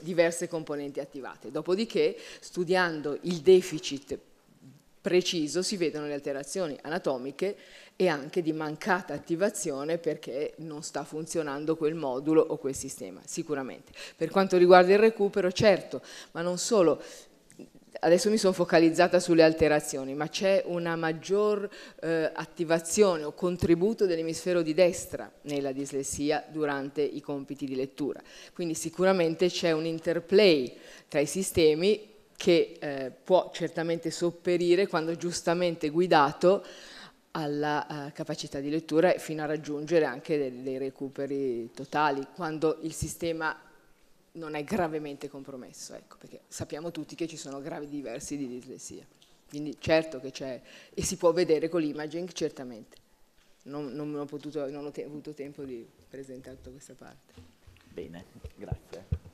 diverse componenti attivate. Dopodiché, studiando il deficit preciso si vedono le alterazioni anatomiche e anche di mancata attivazione perché non sta funzionando quel modulo o quel sistema, sicuramente. Per quanto riguarda il recupero, certo, ma non solo, adesso mi sono focalizzata sulle alterazioni, ma c'è una maggior eh, attivazione o contributo dell'emisfero di destra nella dislessia durante i compiti di lettura. Quindi sicuramente c'è un interplay tra i sistemi che eh, può certamente sopperire quando giustamente guidato alla eh, capacità di lettura fino a raggiungere anche dei, dei, recuperi totali, quando il sistema non è gravemente compromesso, ecco, perché sappiamo tutti che ci sono gravi diversi di dislessia. Quindi certo che c'è, e si può vedere con l'imaging, certamente. Non, non, ho, potuto, non ho avuto tempo di presentare tutta questa parte. Bene, grazie.